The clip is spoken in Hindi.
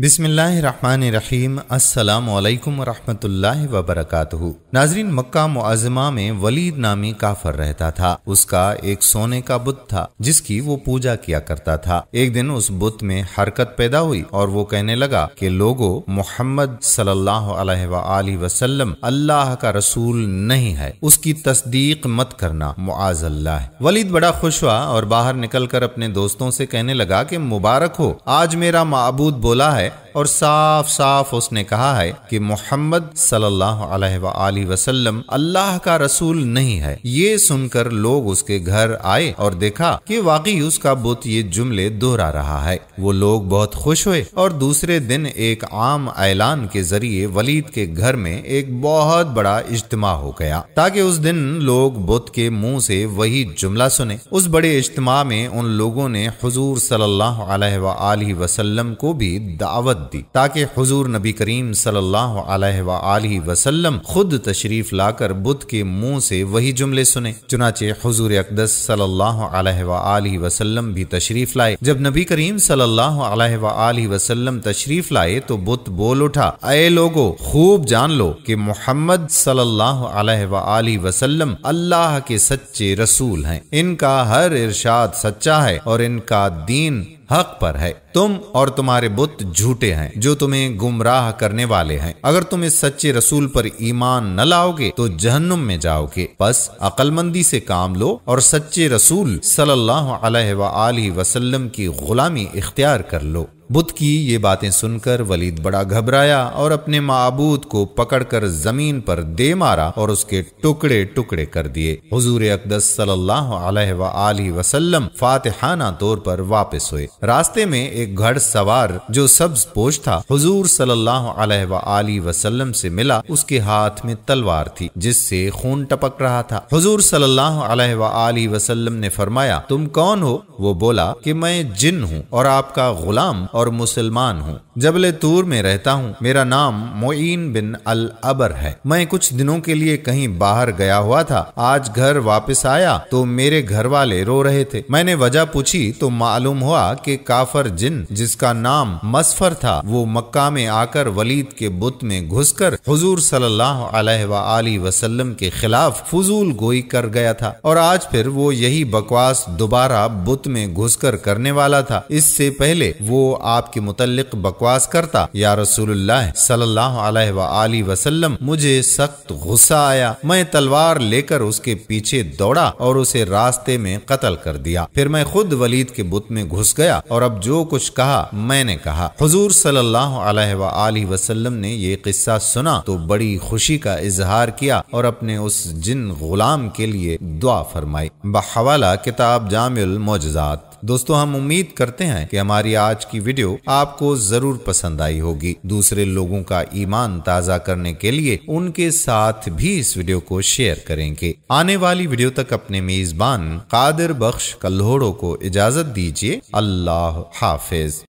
बिसमीम् अल्लाम वरहमतुल्लाह वबरकू नाजरीन मक्का मुआजमा में वलीद नामी काफर रहता था उसका एक सोने का बुत था जिसकी वो पूजा किया करता था एक दिन उस बुत में हरकत पैदा हुई और वो कहने लगा कि लोगो मोहम्मद सल्लल्लाहु अलैहि वसल्लम अल्लाह का रसूल नहीं है उसकी तस्दीक मत करना मुआज वलीद बड़ा खुश हुआ और बाहर निकल कर अपने दोस्तों से कहने लगा की मुबारक हो आज मेरा मबूद बोला है है और साफ साफ उसने कहा है कि मोहम्मद सल्लल्लाहु अलैहि वसल्लम अल्लाह का रसूल नहीं है ये सुनकर लोग उसके घर आए और देखा कि वाकई उसका बुत ये जुमले दोहरा रहा है वो लोग बहुत खुश हुए और दूसरे दिन एक आम ऐलान के जरिए वलीद के घर में एक बहुत बड़ा इज्तम हो गया ताकि उस दिन लोग बुत के मुंह से वही जुमला सुने उस बड़े इज्तम में उन लोगों ने हजूर सल्लाह वसलम को भी दावत दी ताकि हजूर नबी करीम सल्लल्लाहु खुद तशरीफ लाकर बुद्ध के मुंह से वही जुमले सुने चुनाचे हजूर अकदस सल्ला वसलम भी तशरीफ लाए जब नबी करीम सल्ला वसलम तशरीफ लाए तो बुद्ध बोल उठा अय लोगो खूब जान लो कि मोहम्मद सल्ला वसलम अल्लाह के सच्चे रसूल हैं इनका हर इरशाद सच्चा है और इनका दीन हक पर है तुम और तुम्हारे बुत झूठे हैं जो तुम्हें गुमराह करने वाले हैं अगर तुम इस सच्चे रसूल पर ईमान न लाओगे तो जहन्नुम में जाओगे बस अकलमंदी से काम लो और सच्चे रसूल सल्लल्लाहु अलैहि वसल्लम की गुलामी इख्तियार कर लो बुद्ध की ये बातें सुनकर वलीद बड़ा घबराया और अपने मबूद को पकड़कर जमीन पर दे मारा और उसके टुकड़े टुकड़े कर दिए हजूर अकदस वसल्लम फातहाना तौर पर वापस हुए रास्ते में एक घर सवार जो सब्ज पोष था हजूर सल्लाह वसल्लम से मिला उसके हाथ में तलवार थी जिससे खून टपक रहा था हजूर सल्लाह ने फरमाया तुम कौन हो वो बोला कि मैं जिन हूँ और आपका गुलाम और मुसलमान हूँ जबल तूर में रहता हूँ मेरा नाम मोइन बिन अल अबर है मैं कुछ दिनों के लिए कहीं बाहर गया हुआ था आज घर वापस आया तो मेरे घर वाले रो रहे थे मैंने वजह पूछी तो मालूम हुआ कि काफर जिन जिसका नाम मसफर था वो मक्का में आकर वलीद के बुत में घुसकर हुजूर सल्लल्लाहु अलैहि वसल्लम के खिलाफ फजूल गोई कर गया था और आज फिर वो यही बकवास दोबारा बुत में में घुसकर करने वाला था इससे पहले वो आपके मुतलक बकवास करता या रसूलुल्लाह सल्लल्लाहु मुझे सख्त गुस्सा आया मैं तलवार लेकर उसके पीछे दौड़ा और उसे रास्ते में कत्ल कर दिया फिर मैं खुद वलीद के बुत में घुस गया और अब जो कुछ कहा मैंने कहा हजूर सल्ला वसलम ने ये किस्सा सुना तो बड़ी खुशी का इजहार किया और अपने उस जिन गुलाम के लिए दुआ फरमाई बहवाला किताब जामिल मोजा ज़ात दोस्तों हम उम्मीद करते हैं कि हमारी आज की वीडियो आपको जरूर पसंद आई होगी दूसरे लोगों का ईमान ताज़ा करने के लिए उनके साथ भी इस वीडियो को शेयर करेंगे आने वाली वीडियो तक अपने मेजबान कादिर बख्श कल्होड़ो को इजाजत दीजिए अल्लाह हाफिज